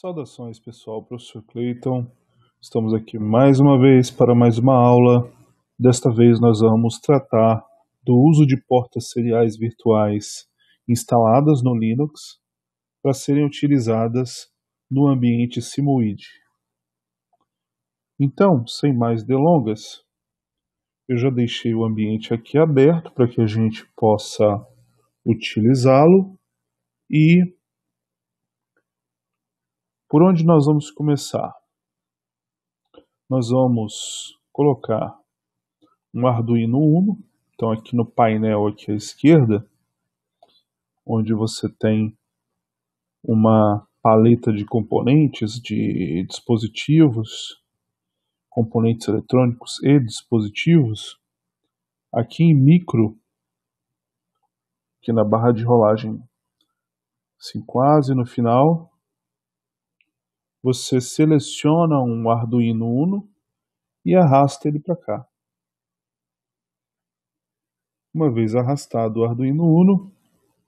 Saudações pessoal, professor Clayton. Estamos aqui mais uma vez para mais uma aula. Desta vez nós vamos tratar do uso de portas seriais virtuais instaladas no Linux para serem utilizadas no ambiente Simulid. Então, sem mais delongas, eu já deixei o ambiente aqui aberto para que a gente possa utilizá-lo e por onde nós vamos começar? Nós vamos colocar um Arduino Uno, então aqui no painel aqui à esquerda, onde você tem uma paleta de componentes, de dispositivos, componentes eletrônicos e dispositivos, aqui em micro, aqui na barra de rolagem, assim quase no final, você seleciona um Arduino Uno e arrasta ele para cá. Uma vez arrastado o Arduino Uno,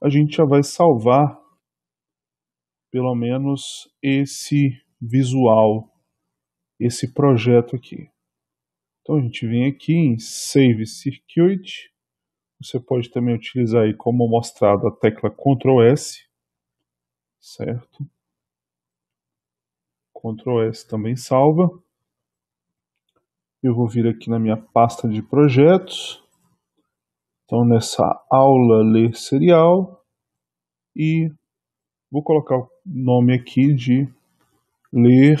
a gente já vai salvar pelo menos esse visual, esse projeto aqui. Então a gente vem aqui em Save Circuit, você pode também utilizar aí como mostrado a tecla Ctrl S, certo? Ctrl S também salva. Eu vou vir aqui na minha pasta de projetos. Então nessa aula ler serial e vou colocar o nome aqui de ler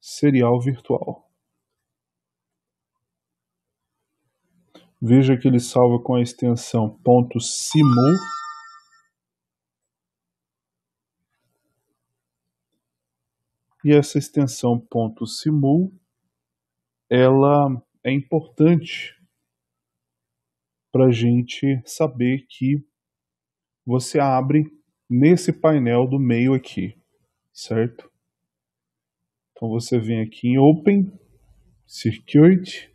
serial virtual. Veja que ele salva com a extensão .simul E essa extensão ponto .simul, ela é importante para a gente saber que você abre nesse painel do meio aqui, certo? Então você vem aqui em Open Circuit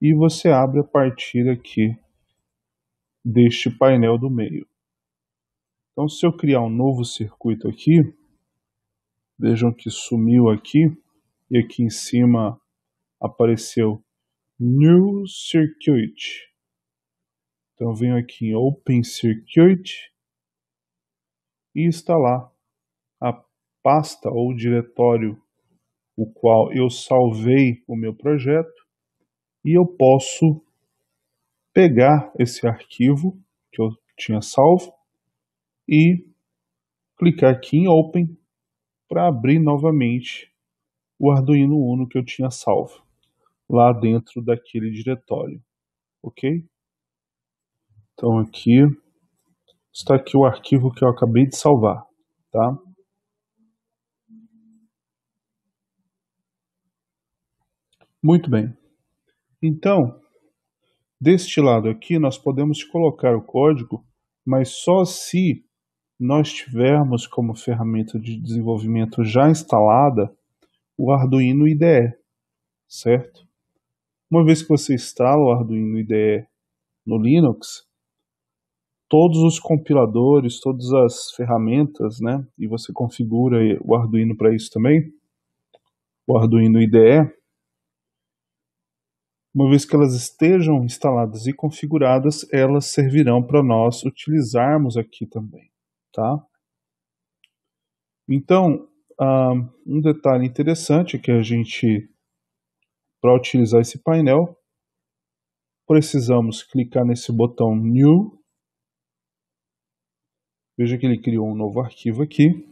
e você abre a partir aqui deste painel do meio. Então se eu criar um novo circuito aqui, Vejam que sumiu aqui e aqui em cima apareceu New Circuit. Então eu venho aqui em Open Circuit e está lá a pasta ou diretório o qual eu salvei o meu projeto e eu posso pegar esse arquivo que eu tinha salvo e clicar aqui em Open para abrir novamente o Arduino Uno que eu tinha salvo lá dentro daquele diretório, ok? Então aqui está aqui o arquivo que eu acabei de salvar, tá? Muito bem. Então, deste lado aqui nós podemos colocar o código, mas só se nós tivermos como ferramenta de desenvolvimento já instalada o Arduino IDE, certo? Uma vez que você instala o Arduino IDE no Linux, todos os compiladores, todas as ferramentas, né? E você configura o Arduino para isso também, o Arduino IDE. Uma vez que elas estejam instaladas e configuradas, elas servirão para nós utilizarmos aqui também. Tá? Então, ah, um detalhe interessante que a gente, para utilizar esse painel, precisamos clicar nesse botão New. Veja que ele criou um novo arquivo aqui.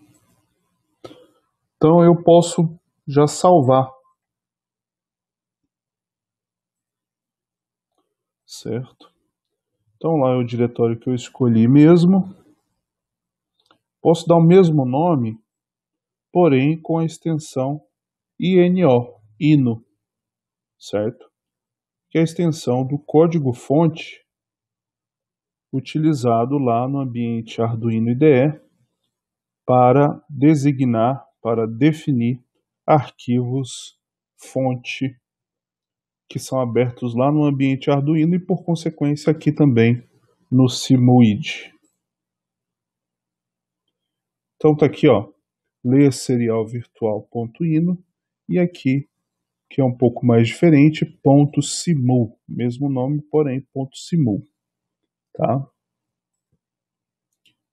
Então eu posso já salvar. Certo? Então lá é o diretório que eu escolhi mesmo. Posso dar o mesmo nome, porém com a extensão INO, INO, certo? Que é a extensão do código-fonte utilizado lá no ambiente Arduino IDE para designar, para definir arquivos fonte que são abertos lá no ambiente Arduino e por consequência aqui também no Simuid. Então tá aqui, ó, ler serial virtual.ino e aqui, que é um pouco mais diferente, ponto .simul, mesmo nome, porém ponto .simul, tá?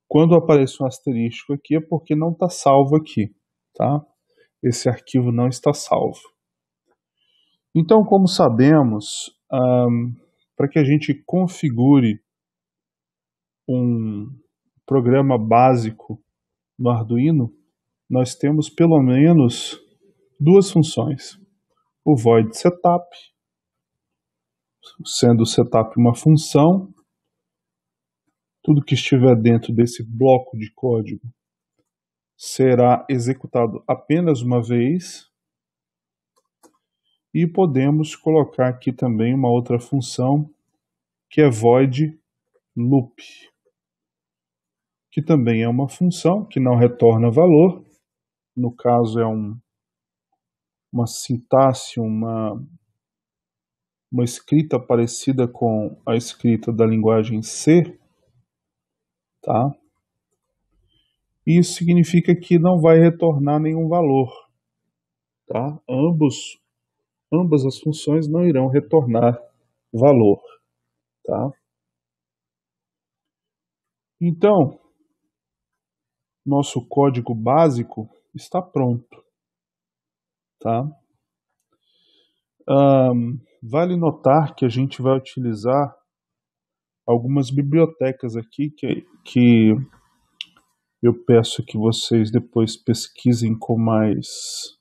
Quando aparece um asterisco aqui é porque não está salvo aqui, tá? Esse arquivo não está salvo. Então, como sabemos, um, para que a gente configure um programa básico no Arduino, nós temos pelo menos duas funções. O void setup, sendo o setup uma função, tudo que estiver dentro desse bloco de código será executado apenas uma vez. E podemos colocar aqui também uma outra função que é void loop que também é uma função que não retorna valor. No caso, é um, uma sintaxe, uma, uma escrita parecida com a escrita da linguagem C. Tá? Isso significa que não vai retornar nenhum valor. Tá? Ambos, ambas as funções não irão retornar valor. Tá? Então, nosso código básico está pronto. Tá? Um, vale notar que a gente vai utilizar algumas bibliotecas aqui que, que eu peço que vocês depois pesquisem com mais,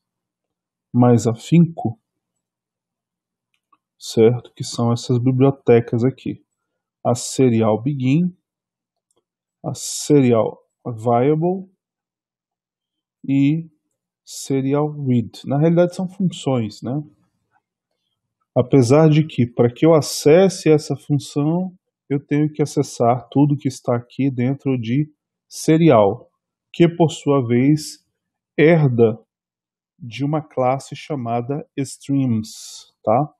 mais afinco, certo? Que são essas bibliotecas aqui: a Serial Begin, a Serial variable e serial read. Na realidade são funções, né? Apesar de que para que eu acesse essa função, eu tenho que acessar tudo que está aqui dentro de serial, que por sua vez herda de uma classe chamada streams, tá?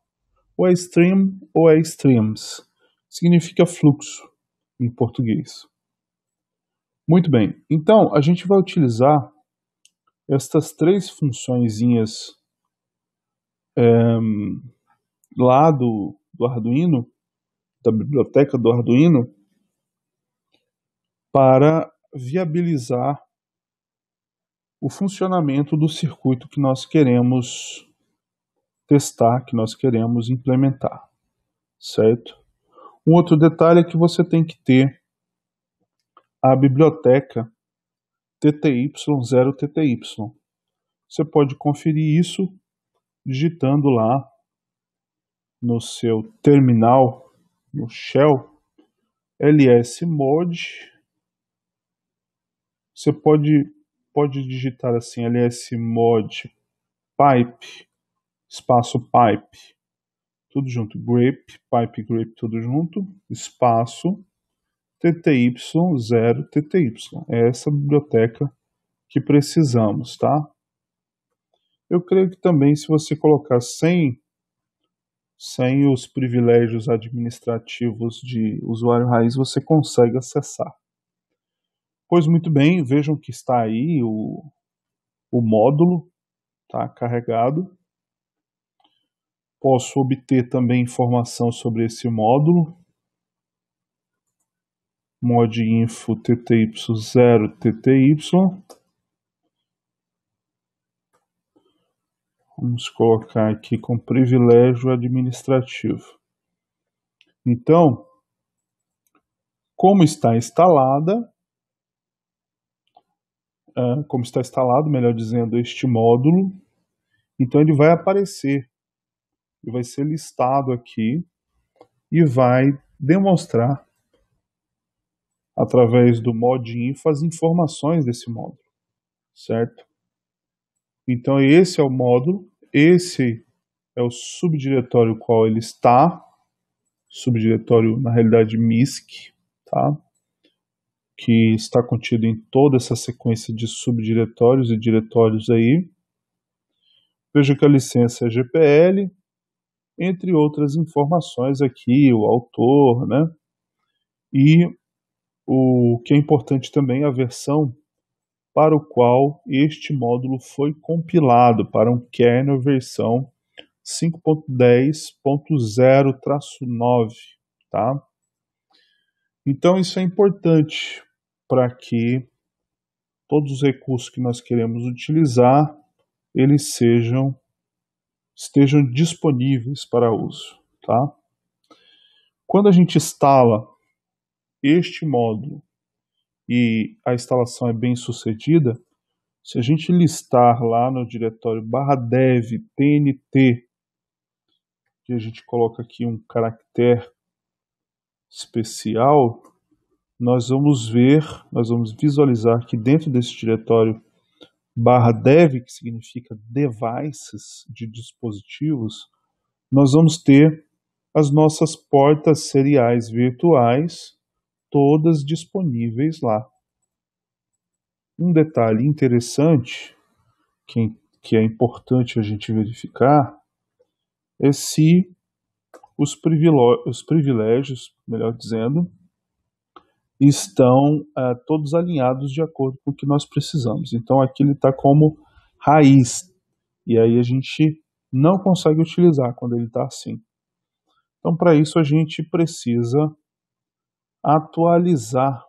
Ou é stream ou é streams. Significa fluxo em português. Muito bem, então a gente vai utilizar estas três funçõezinhas é, lá do, do Arduino, da biblioteca do Arduino, para viabilizar o funcionamento do circuito que nós queremos testar, que nós queremos implementar, certo? Um outro detalhe é que você tem que ter a biblioteca tty0tty. Você pode conferir isso digitando lá no seu terminal, no shell, lsmod. Você pode, pode digitar assim lsmod pipe, espaço pipe, tudo junto, grape, pipe, grape, tudo junto, espaço, tty0tty. É essa biblioteca que precisamos, tá? Eu creio que também se você colocar sem, sem os privilégios administrativos de usuário raiz, você consegue acessar. Pois muito bem, vejam que está aí o, o módulo tá, carregado. Posso obter também informação sobre esse módulo mod info tty0 tty. Vamos colocar aqui com privilégio administrativo. Então, como está instalada, é, como está instalado, melhor dizendo, este módulo, então ele vai aparecer, e vai ser listado aqui e vai demonstrar através do mod info as informações desse módulo, certo? Então esse é o módulo, esse é o subdiretório qual ele está, subdiretório na realidade MISC, tá? Que está contido em toda essa sequência de subdiretórios e diretórios aí. Veja que a licença é GPL, entre outras informações aqui, o autor, né? E o que é importante também é a versão para o qual este módulo foi compilado para um kernel versão 5.10.0-9, tá? Então isso é importante para que todos os recursos que nós queremos utilizar, eles sejam estejam disponíveis para uso, tá? Quando a gente instala este módulo e a instalação é bem sucedida, se a gente listar lá no diretório barra dev tnt, que a gente coloca aqui um caractere especial, nós vamos ver, nós vamos visualizar que dentro desse diretório barra dev, que significa devices de dispositivos, nós vamos ter as nossas portas seriais virtuais todas disponíveis lá. Um detalhe interessante que, que é importante a gente verificar é se os, os privilégios, melhor dizendo, estão eh, todos alinhados de acordo com o que nós precisamos. Então aqui ele está como raiz. E aí a gente não consegue utilizar quando ele está assim. Então, para isso, a gente precisa atualizar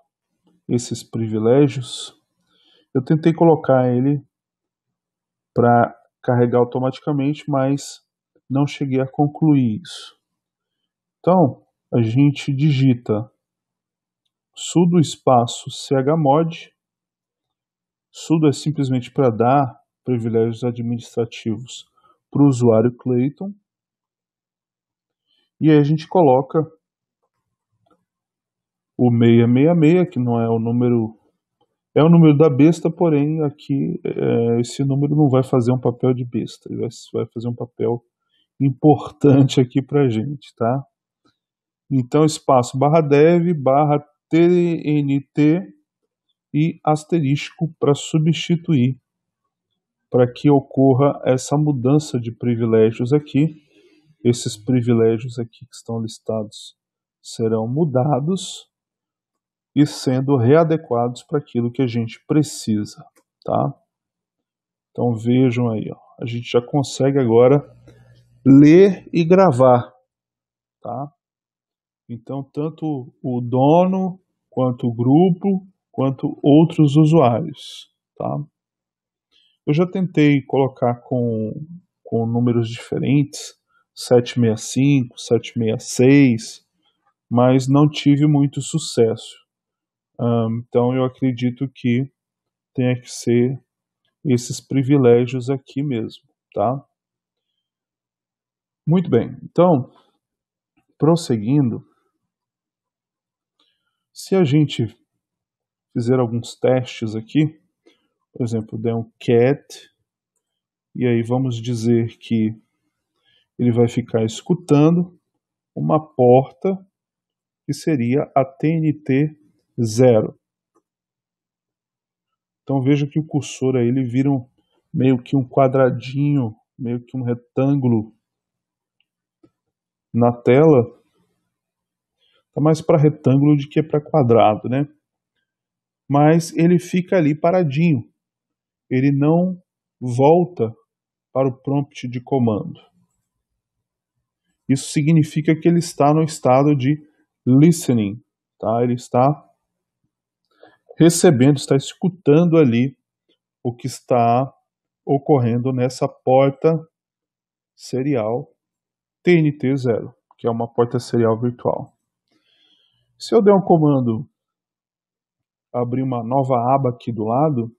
esses privilégios, eu tentei colocar ele para carregar automaticamente, mas não cheguei a concluir isso. Então, a gente digita sudo espaço chmod, sudo é simplesmente para dar privilégios administrativos para o usuário Clayton, e aí a gente coloca o 666, que não é o número. É o número da besta, porém aqui é, esse número não vai fazer um papel de besta, ele vai, vai fazer um papel importante aqui para gente, tá? Então, espaço barra dev, barra TNT e asterisco para substituir, para que ocorra essa mudança de privilégios aqui. Esses privilégios aqui que estão listados serão mudados e sendo readequados para aquilo que a gente precisa, tá? Então vejam aí, ó, a gente já consegue agora ler e gravar, tá? Então tanto o dono quanto o grupo quanto outros usuários, tá? Eu já tentei colocar com, com números diferentes, 765, 766, mas não tive muito sucesso. Um, então eu acredito que tenha que ser esses privilégios aqui mesmo, tá? Muito bem, então, prosseguindo, se a gente fizer alguns testes aqui, por exemplo, der um cat, e aí vamos dizer que ele vai ficar escutando uma porta que seria a TNT zero. Então veja que o cursor aí, ele vira um, meio que um quadradinho, meio que um retângulo na tela. Está mais para retângulo do que para quadrado, né? Mas ele fica ali paradinho. Ele não volta para o prompt de comando. Isso significa que ele está no estado de listening, tá? Ele está recebendo, está escutando ali o que está ocorrendo nessa porta serial TNT0, que é uma porta serial virtual. Se eu der um comando abrir uma nova aba aqui do lado,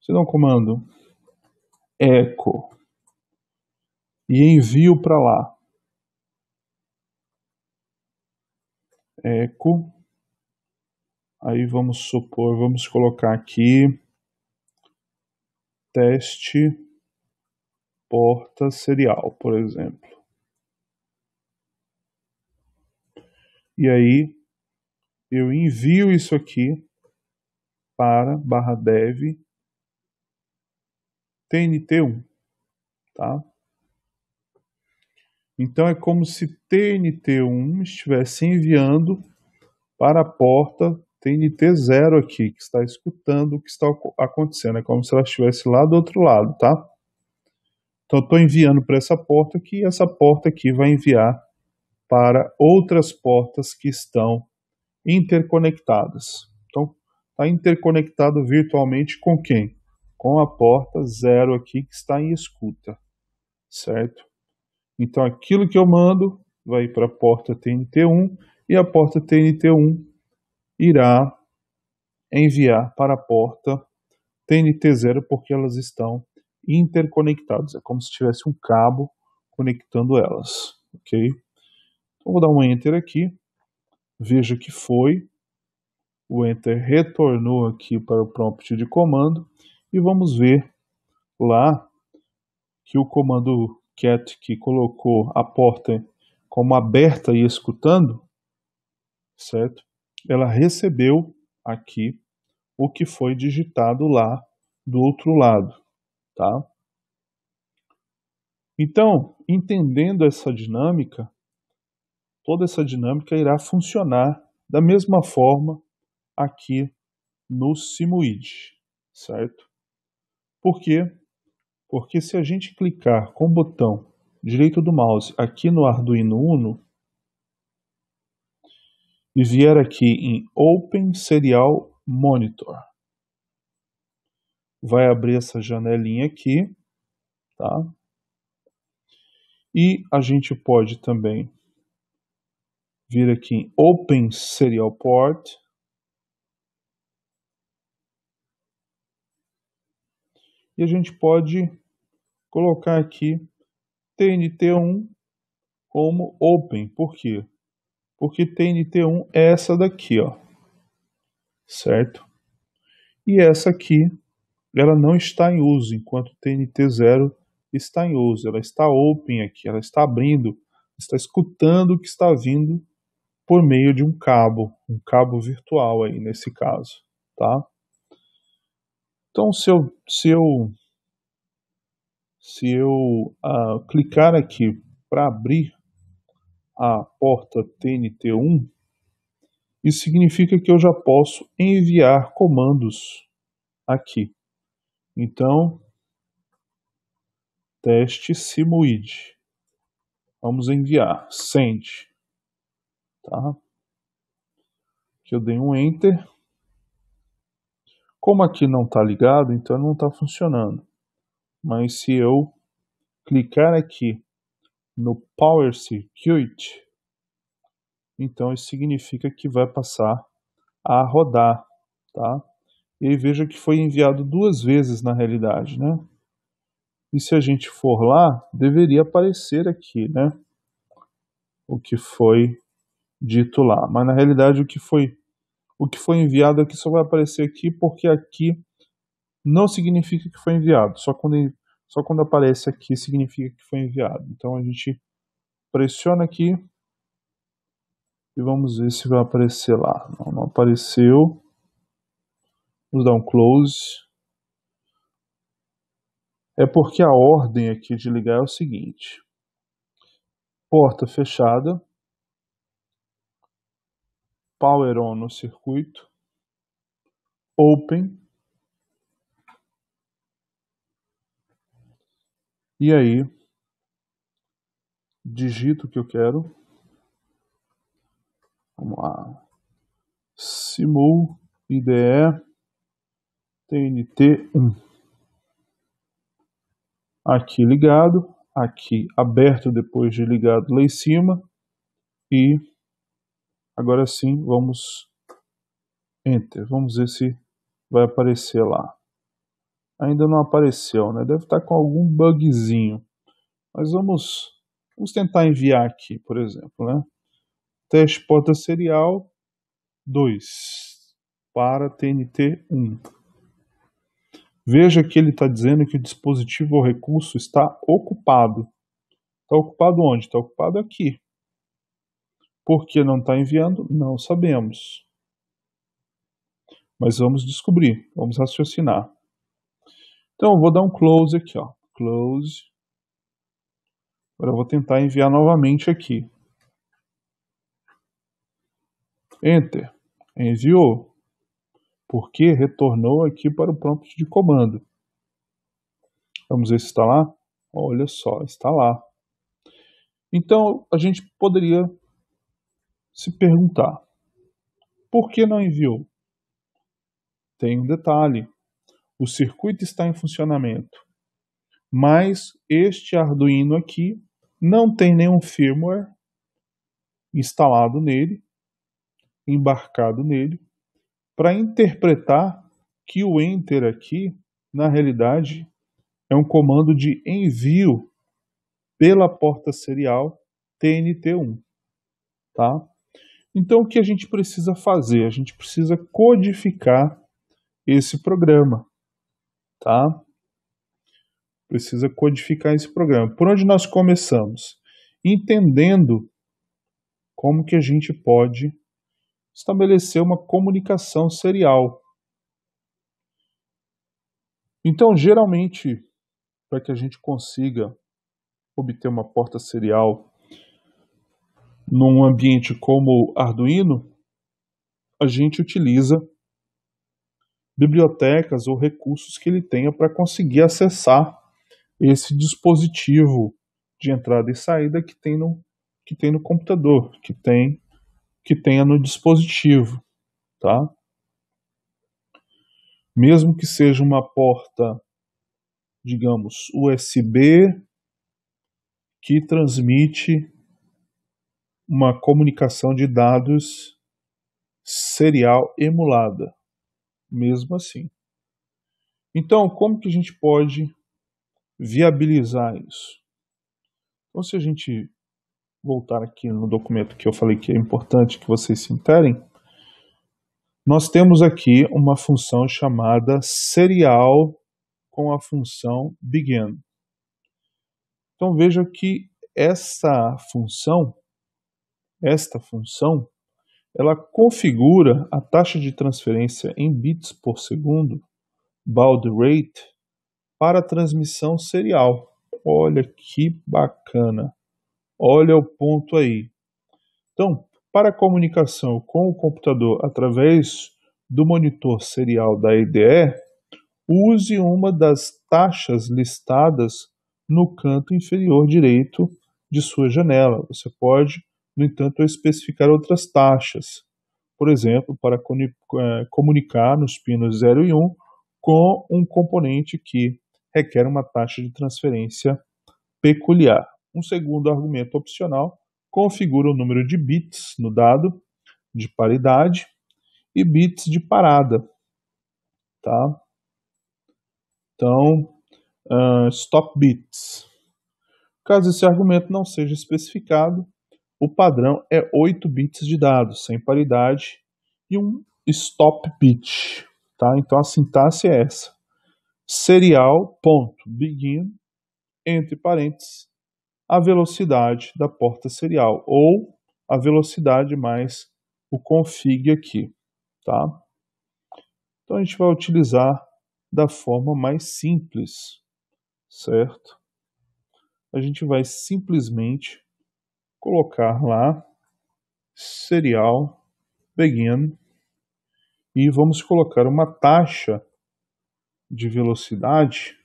se eu der um comando echo e envio para lá eco Aí vamos supor, vamos colocar aqui teste porta serial, por exemplo. E aí eu envio isso aqui para barra dev TNT1, tá? Então é como se TNT1 estivesse enviando para a porta TNT0 aqui, que está escutando o que está acontecendo. É como se ela estivesse lá do outro lado, tá? Então, estou enviando para essa porta aqui, e essa porta aqui vai enviar para outras portas que estão interconectadas. Então, está interconectado virtualmente com quem? Com a porta 0 aqui, que está em escuta, certo? Então, aquilo que eu mando vai para a porta TNT1 e a porta TNT1 irá enviar para a porta TNT0 porque elas estão interconectadas. É como se tivesse um cabo conectando elas, ok? Então, vou dar um Enter aqui, veja que foi. O Enter retornou aqui para o prompt de comando e vamos ver lá que o comando cat que colocou a porta como aberta e escutando, certo? ela recebeu aqui o que foi digitado lá do outro lado, tá? Então, entendendo essa dinâmica, toda essa dinâmica irá funcionar da mesma forma aqui no Simuid, certo? Por quê? Porque se a gente clicar com o botão direito do mouse aqui no Arduino Uno, e vier aqui em Open Serial Monitor. Vai abrir essa janelinha aqui, tá? E a gente pode também vir aqui em Open Serial Port. E a gente pode colocar aqui TNT1 como Open, por quê? porque TNT 1 um é essa daqui, ó. Certo? E essa aqui, ela não está em uso, enquanto TNT0 está em uso. Ela está open aqui, ela está abrindo, está escutando o que está vindo por meio de um cabo, um cabo virtual aí nesse caso, tá? Então, se eu, se eu, se eu uh, clicar aqui para abrir a porta TNT1, isso significa que eu já posso enviar comandos aqui. Então, teste simuid. Vamos enviar send. Tá? Que eu dei um enter. Como aqui não está ligado, então não está funcionando. Mas se eu clicar aqui no Power Circuit, então isso significa que vai passar a rodar, tá? E aí veja que foi enviado duas vezes na realidade, né? E se a gente for lá, deveria aparecer aqui, né? O que foi dito lá. Mas na realidade o que foi o que foi enviado aqui só vai aparecer aqui porque aqui não significa que foi enviado, só quando só quando aparece aqui significa que foi enviado. Então a gente pressiona aqui e vamos ver se vai aparecer lá. Não, não apareceu. Vamos dar um close. É porque a ordem aqui de ligar é o seguinte. Porta fechada. Power on no circuito. Open E aí, digito o que eu quero. Vamos lá. Simul IDE TNT1. Aqui ligado, aqui aberto depois de ligado lá em cima. E agora sim, vamos Enter. Vamos ver se vai aparecer lá ainda não apareceu, né? Deve estar tá com algum bugzinho. Mas vamos, vamos tentar enviar aqui, por exemplo, né? Teste porta serial 2 para TNT 1. Veja que ele está dizendo que o dispositivo ou recurso está ocupado. Está ocupado onde? Está ocupado aqui. Por que não está enviando? Não sabemos. Mas vamos descobrir, vamos raciocinar. Então, vou dar um close aqui, ó. Close. Agora eu vou tentar enviar novamente aqui. Enter. Enviou. Porque retornou aqui para o prompt de comando. Vamos ver se está lá. Olha só, está lá. Então, a gente poderia se perguntar: por que não enviou? Tem um detalhe o circuito está em funcionamento, mas este Arduino aqui não tem nenhum firmware instalado nele, embarcado nele, para interpretar que o enter aqui, na realidade, é um comando de envio pela porta serial TNT1, tá? Então o que a gente precisa fazer? A gente precisa codificar esse programa tá? Precisa codificar esse programa. Por onde nós começamos? Entendendo como que a gente pode estabelecer uma comunicação serial. Então, geralmente, para que a gente consiga obter uma porta serial num ambiente como o Arduino, a gente utiliza bibliotecas ou recursos que ele tenha para conseguir acessar esse dispositivo de entrada e saída que tem no, que tem no computador, que tem que tenha no dispositivo, tá? Mesmo que seja uma porta, digamos, USB que transmite uma comunicação de dados serial emulada, mesmo assim. Então, como que a gente pode viabilizar isso? Então, se a gente voltar aqui no documento que eu falei que é importante que vocês se interem, nós temos aqui uma função chamada serial com a função begin. Então veja que essa função, esta função, ela configura a taxa de transferência em bits por segundo, baud rate, para transmissão serial. Olha que bacana. Olha o ponto aí. Então, para a comunicação com o computador através do monitor serial da IDE, use uma das taxas listadas no canto inferior direito de sua janela. Você pode no entanto, a especificar outras taxas, por exemplo, para é, comunicar nos pinos 0 e 1 com um componente que requer uma taxa de transferência peculiar. Um segundo argumento opcional configura o número de bits no dado de paridade e bits de parada. Tá? Então, uh, stop bits. Caso esse argumento não seja especificado, o padrão é 8 bits de dados, sem paridade, e um stop bit. Tá? Então a sintaxe é essa: serial.begin, entre parênteses, a velocidade da porta serial, ou a velocidade mais o config aqui. Tá? Então a gente vai utilizar da forma mais simples, certo? A gente vai simplesmente colocar lá serial begin e vamos colocar uma taxa de velocidade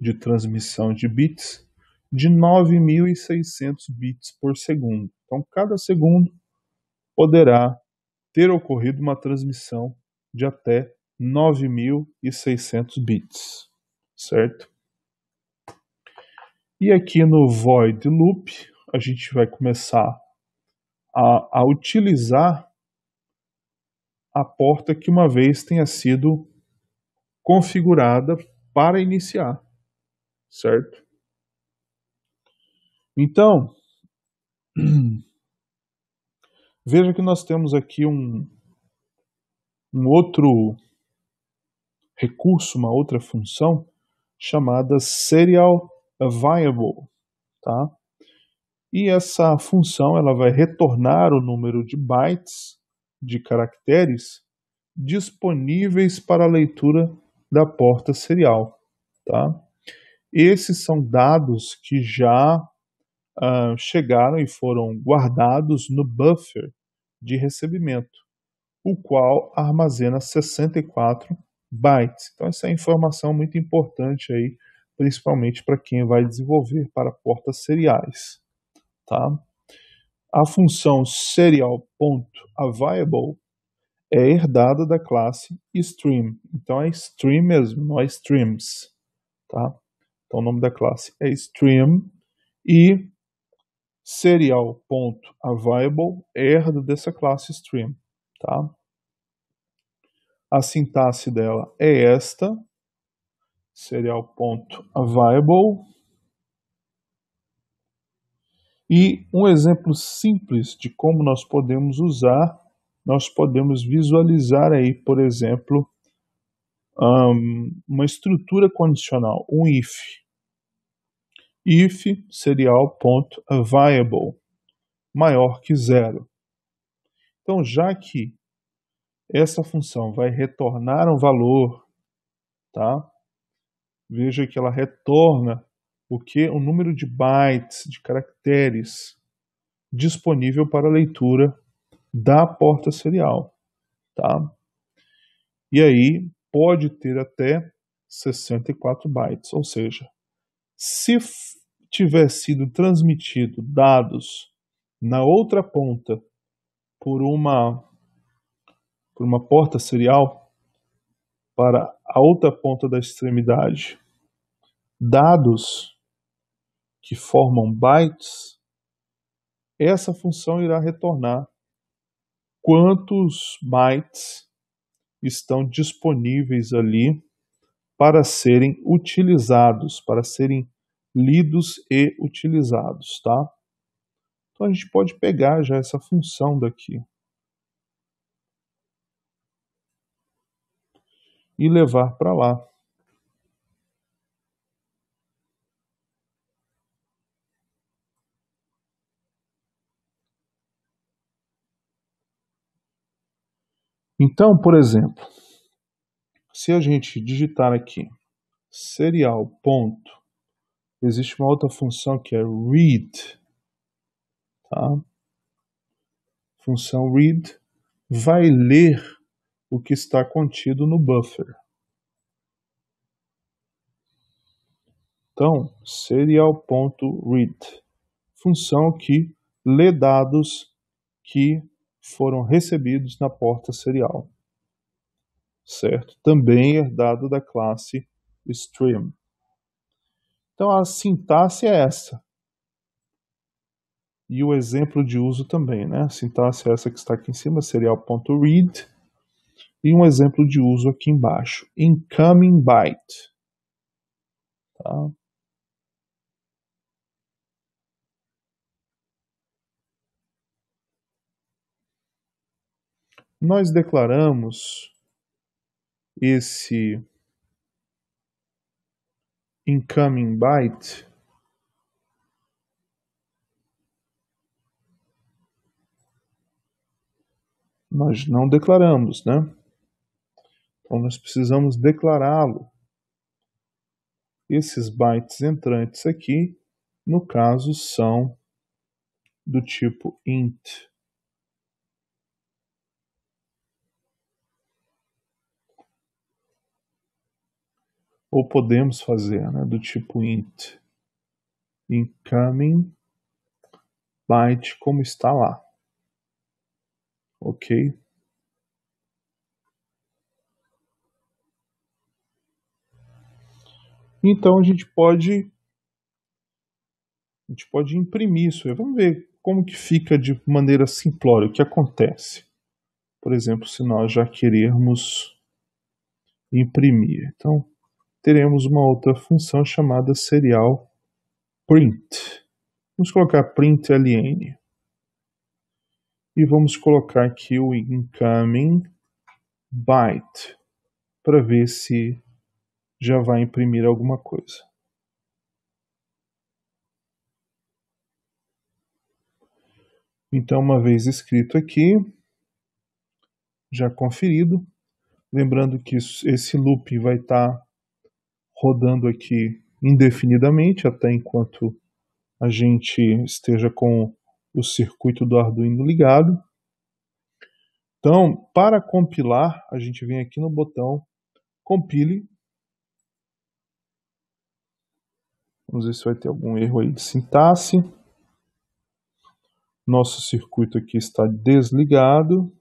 de transmissão de bits de 9.600 bits por segundo. Então, cada segundo poderá ter ocorrido uma transmissão de até 9.600 bits, certo? E aqui no void loop, a gente vai começar a, a utilizar a porta que uma vez tenha sido configurada para iniciar, certo? Então, veja que nós temos aqui um, um outro recurso, uma outra função chamada serial variable, tá? E essa função ela vai retornar o número de bytes de caracteres disponíveis para a leitura da porta serial. Tá? Esses são dados que já uh, chegaram e foram guardados no buffer de recebimento, o qual armazena 64 bytes. Então, essa é informação muito importante aí, principalmente para quem vai desenvolver para portas seriais. Tá? A função serial.available é herdada da classe stream. Então é stream mesmo, não é streams. Tá? Então o nome da classe é stream e serial.available é herda dessa classe stream. Tá? A sintaxe dela é esta, serial.available e um exemplo simples de como nós podemos usar, nós podemos visualizar aí, por exemplo, um, uma estrutura condicional, um if. If serial.available maior que zero. Então, já que essa função vai retornar um valor, tá? Veja que ela retorna o que o número de bytes, de caracteres disponível para leitura da porta serial, tá? E aí pode ter até 64 bytes, ou seja, se tiver sido transmitido dados na outra ponta por uma por uma porta serial para a outra ponta da extremidade, dados que formam bytes, essa função irá retornar quantos bytes estão disponíveis ali para serem utilizados, para serem lidos e utilizados, tá? Então a gente pode pegar já essa função daqui e levar para lá. Então, por exemplo, se a gente digitar aqui serial ponto, existe uma outra função que é read, tá? Função read vai ler o que está contido no buffer. Então, serial.read, função que lê dados que foram recebidos na porta serial, certo? Também herdado da classe stream. Então a sintaxe é essa. E o exemplo de uso também, né? A sintaxe é essa que está aqui em cima, serial.read. E um exemplo de uso aqui embaixo, incoming byte. Tá? nós declaramos esse incoming byte nós não declaramos, né? Então nós precisamos declará-lo. Esses bytes entrantes aqui, no caso, são do tipo int. ou podemos fazer, né, do tipo int incoming byte como está lá. OK? Então a gente pode a gente pode imprimir isso. Vamos ver como que fica de maneira simplória, o que acontece. Por exemplo, se nós já querermos imprimir. Então, teremos uma outra função chamada serial print. Vamos colocar print ln. E vamos colocar aqui o incoming byte para ver se já vai imprimir alguma coisa. Então, uma vez escrito aqui, já conferido, lembrando que esse loop vai estar tá rodando aqui indefinidamente até enquanto a gente esteja com o circuito do Arduino ligado. Então, para compilar, a gente vem aqui no botão compile. Vamos ver se vai ter algum erro aí de sintaxe. Nosso circuito aqui está desligado.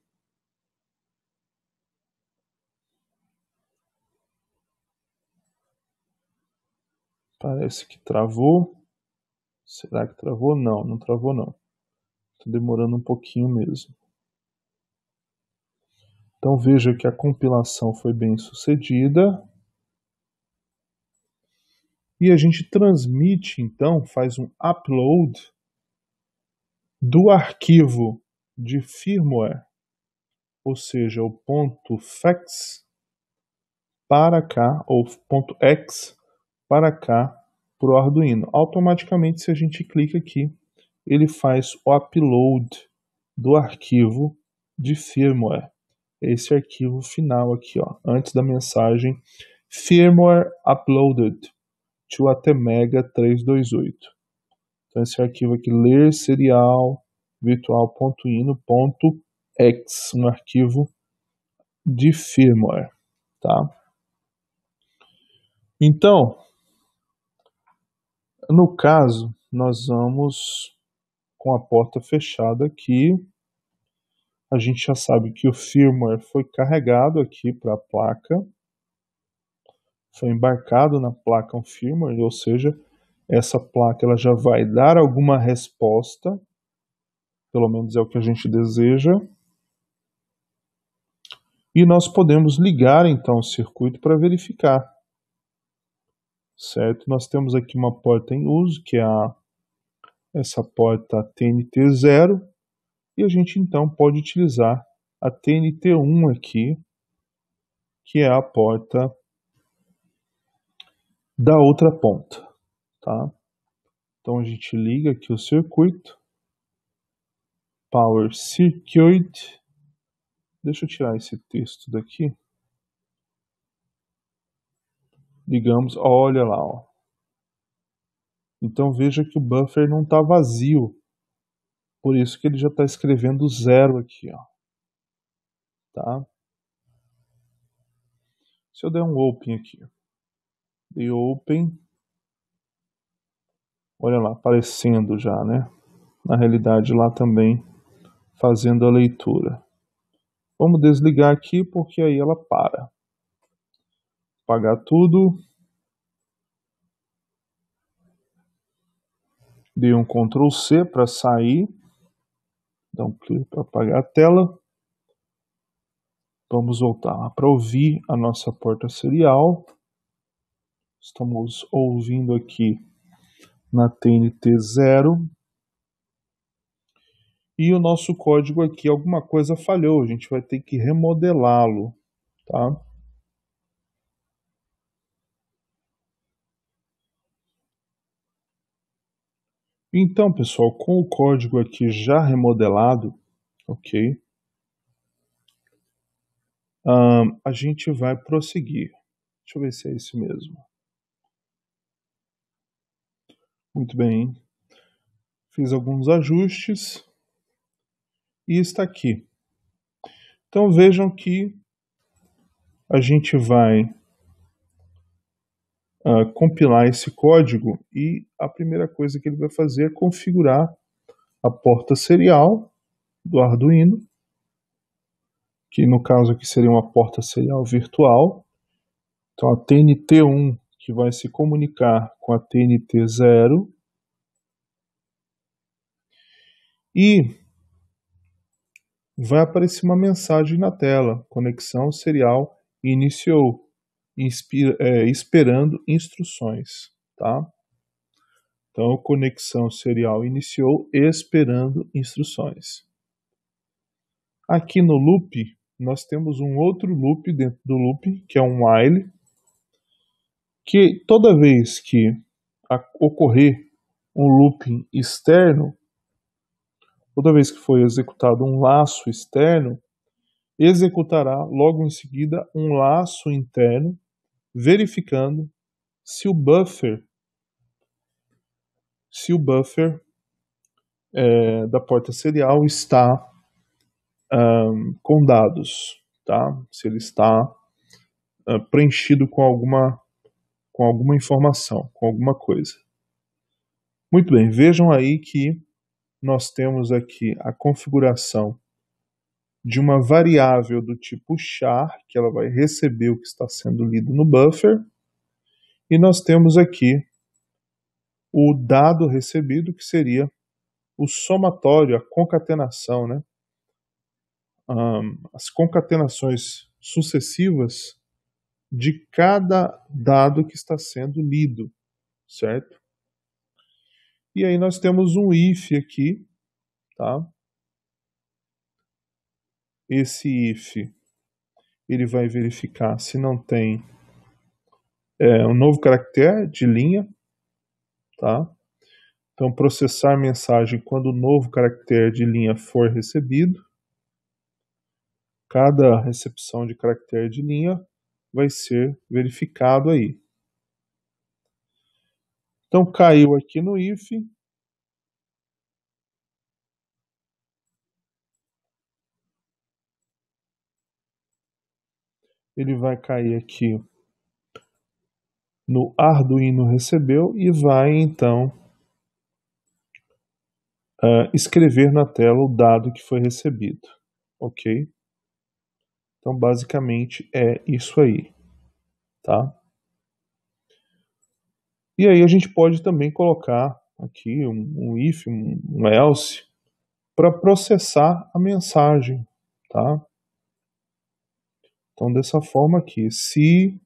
Parece que travou. Será que travou? Não, não travou não. Está demorando um pouquinho mesmo. Então veja que a compilação foi bem sucedida. E a gente transmite, então, faz um upload do arquivo de firmware, ou seja, o ponto .fax para cá, ou ponto .x para cá para o Arduino. Automaticamente, se a gente clica aqui, ele faz o upload do arquivo de firmware. Esse arquivo final aqui, ó, antes da mensagem firmware uploaded to ATmega 328. Então esse arquivo aqui ler serial virtual.ino.ex, um arquivo de firmware, tá? Então, no caso, nós vamos com a porta fechada aqui. A gente já sabe que o firmware foi carregado aqui para a placa. Foi embarcado na placa um firmware, ou seja, essa placa ela já vai dar alguma resposta. Pelo menos é o que a gente deseja. E nós podemos ligar então o circuito para verificar certo? Nós temos aqui uma porta em uso, que é a, essa porta TNT0, e a gente então pode utilizar a TNT1 aqui, que é a porta da outra ponta, tá? Então a gente liga aqui o circuito, Power Circuit, deixa eu tirar esse texto daqui, digamos, olha lá, ó. Então veja que o buffer não está vazio. Por isso que ele já está escrevendo zero aqui, ó. Tá? Se eu der um open aqui, de open, olha lá, aparecendo já, né? Na realidade lá também fazendo a leitura. Vamos desligar aqui porque aí ela para. Apagar tudo. Dei um Ctrl C para sair. Dá um clique para apagar a tela. Vamos voltar para ouvir a nossa porta serial. Estamos ouvindo aqui na TNT 0. E o nosso código aqui, alguma coisa falhou, a gente vai ter que remodelá-lo, tá? Então, pessoal, com o código aqui já remodelado, ok? Um, a gente vai prosseguir. Deixa eu ver se é isso mesmo. Muito bem. Fiz alguns ajustes e está aqui. Então vejam que a gente vai uh, compilar esse código e a primeira coisa que ele vai fazer é configurar a porta serial do Arduino, que no caso aqui seria uma porta serial virtual. Então a TNT1 que vai se comunicar com a TNT0 e vai aparecer uma mensagem na tela: conexão serial iniciou inspira, é, esperando instruções, tá? Então, conexão serial iniciou esperando instruções. Aqui no loop, nós temos um outro loop dentro do loop, que é um while, que toda vez que ocorrer um looping externo, toda vez que foi executado um laço externo, executará logo em seguida um laço interno verificando se o buffer se o buffer é, da porta serial está um, com dados, tá? Se ele está uh, preenchido com alguma com alguma informação, com alguma coisa. Muito bem, vejam aí que nós temos aqui a configuração de uma variável do tipo char, que ela vai receber o que está sendo lido no buffer, e nós temos aqui o dado recebido, que seria o somatório, a concatenação, né? Um, as concatenações sucessivas de cada dado que está sendo lido, certo? E aí nós temos um if aqui, tá? esse if ele vai verificar se não tem é, um novo caractere de linha, tá? Então processar mensagem quando o novo caractere de linha for recebido. Cada recepção de caractere de linha vai ser verificado aí. Então caiu aqui no if, ele vai cair aqui no Arduino recebeu e vai então uh, escrever na tela o dado que foi recebido, ok? Então basicamente é isso aí, tá? E aí a gente pode também colocar aqui um, um if, um else, para processar a mensagem, tá? Então, dessa forma aqui, se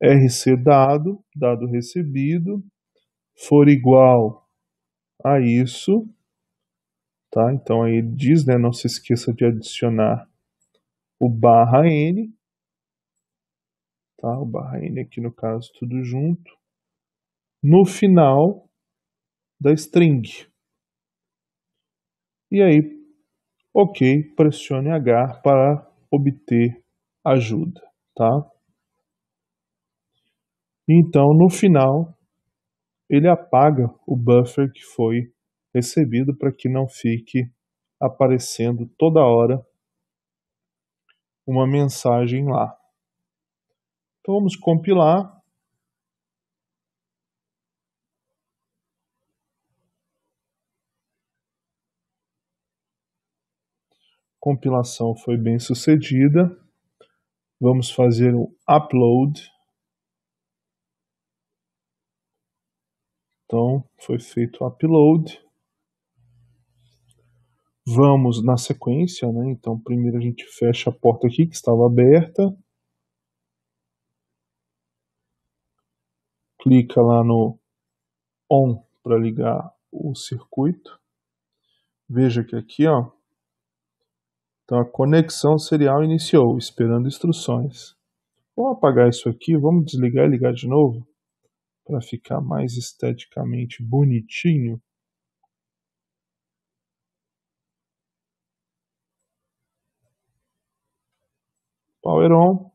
RC dado, dado recebido, for igual a isso, tá? Então aí ele diz, né, não se esqueça de adicionar o barra n, tá? O barra n aqui no caso tudo junto, no final da string. E aí, ok, pressione H para obter ajuda, tá? Então, no final, ele apaga o buffer que foi recebido para que não fique aparecendo toda hora uma mensagem lá. Então, vamos compilar. compilação foi bem sucedida. Vamos fazer o upload. Então, foi feito o upload. Vamos na sequência, né? Então, primeiro a gente fecha a porta aqui que estava aberta. Clica lá no on para ligar o circuito. Veja que aqui, ó, então a conexão serial iniciou, esperando instruções. Vou apagar isso aqui, vamos desligar e ligar de novo para ficar mais esteticamente bonitinho. Power on,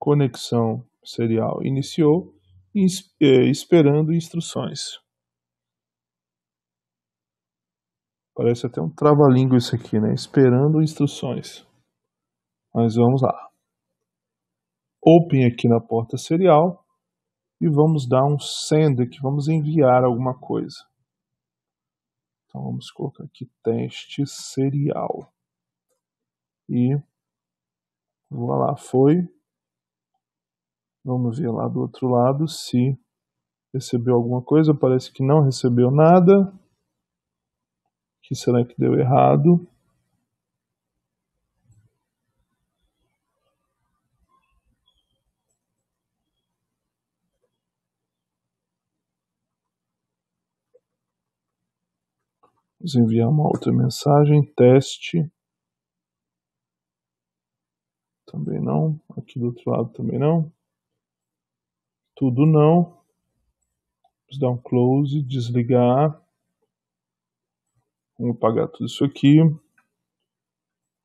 conexão serial iniciou, eh, esperando instruções. Parece até um trava-língua isso aqui, né? Esperando instruções. Mas vamos lá. Open aqui na porta serial e vamos dar um send aqui, vamos enviar alguma coisa. Então vamos colocar aqui teste serial. E vou lá, foi. Vamos ver lá do outro lado se recebeu alguma coisa. Parece que não recebeu nada que será que deu errado? Vamos enviar uma outra mensagem, teste. Também não. Aqui do outro lado também não. Tudo não. Vamos dar um close, desligar. Vamos apagar tudo isso aqui.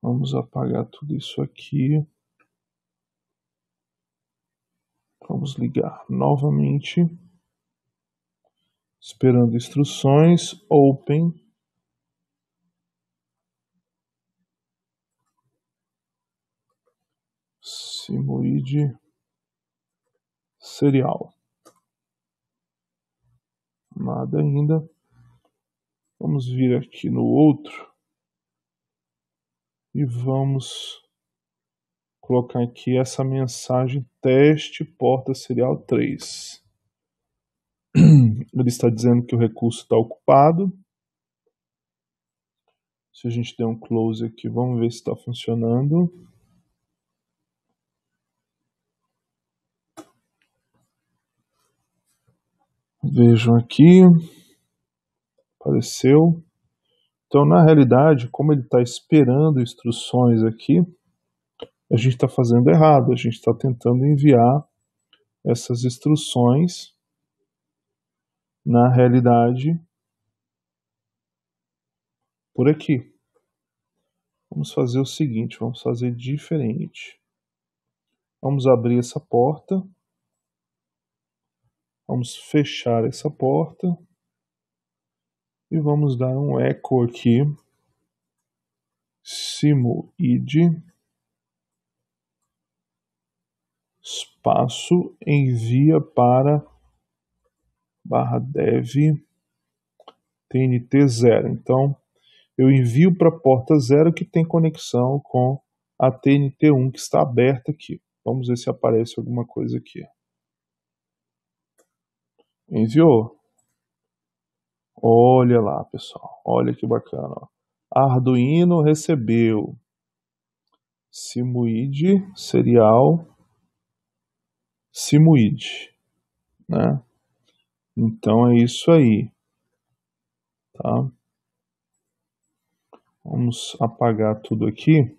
Vamos apagar tudo isso aqui. Vamos ligar novamente. Esperando instruções. Open. Simoid serial. Nada ainda. Vamos vir aqui no outro e vamos colocar aqui essa mensagem teste porta serial 3. Ele está dizendo que o recurso está ocupado. Se a gente der um close aqui, vamos ver se está funcionando. Vejam aqui. Então, na realidade, como ele está esperando instruções aqui, a gente está fazendo errado, a gente está tentando enviar essas instruções na realidade por aqui. Vamos fazer o seguinte, vamos fazer diferente. Vamos abrir essa porta. Vamos fechar essa porta. E vamos dar um eco aqui. Simuid espaço envia para barra dev TNT0. Então, eu envio para a porta 0 que tem conexão com a TNT1 que está aberta aqui. Vamos ver se aparece alguma coisa aqui. Enviou. Olha lá, pessoal. Olha que bacana. Ó. Arduino recebeu Simuid, serial Simuid, né? Então é isso aí, tá? Vamos apagar tudo aqui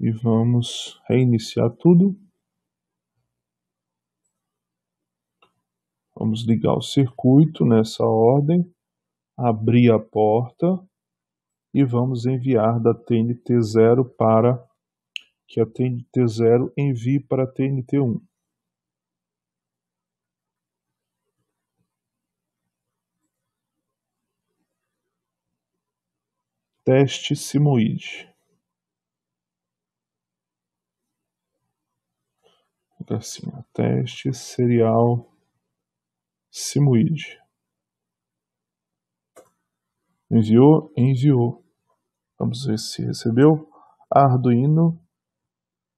e vamos reiniciar tudo. Vamos ligar o circuito nessa ordem, abrir a porta e vamos enviar da TNT0 para que a TNT0 envie para a TNT1. Teste simoide. Assim, teste serial Simuid. Enviou, enviou. Vamos ver se recebeu. Arduino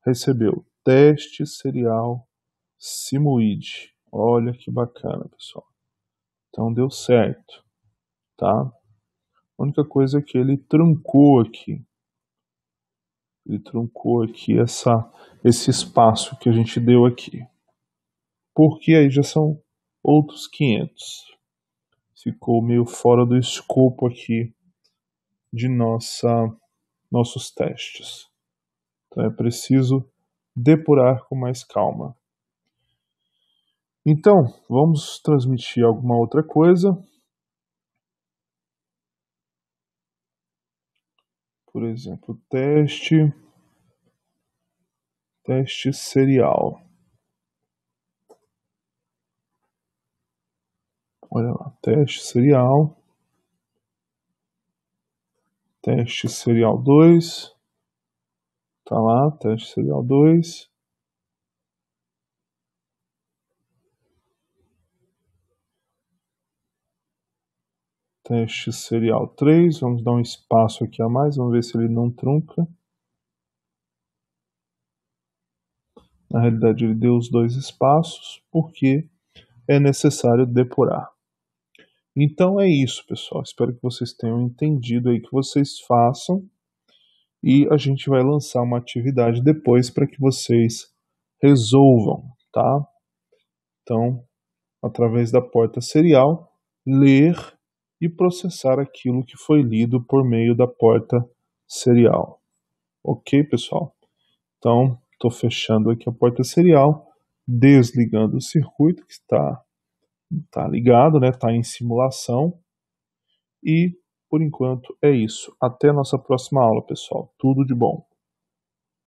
recebeu. Teste serial Simuid. Olha que bacana, pessoal. Então deu certo, tá? A única coisa é que ele truncou aqui. Ele truncou aqui essa, esse espaço que a gente deu aqui. Porque aí já são outros 500. Ficou meio fora do escopo aqui de nossa nossos testes. Então é preciso depurar com mais calma. Então, vamos transmitir alguma outra coisa. Por exemplo, teste teste serial. olha lá, teste serial, teste serial 2, tá lá, teste serial 2. Teste serial 3, vamos dar um espaço aqui a mais, vamos ver se ele não trunca. Na realidade, ele deu os dois espaços, porque é necessário depurar. Então é isso, pessoal. Espero que vocês tenham entendido aí que vocês façam e a gente vai lançar uma atividade depois para que vocês resolvam, tá? Então, através da porta serial, ler e processar aquilo que foi lido por meio da porta serial. OK, pessoal? Então, estou fechando aqui a porta serial, desligando o circuito que está tá ligado, né? Tá em simulação. E por enquanto é isso. Até a nossa próxima aula, pessoal. Tudo de bom.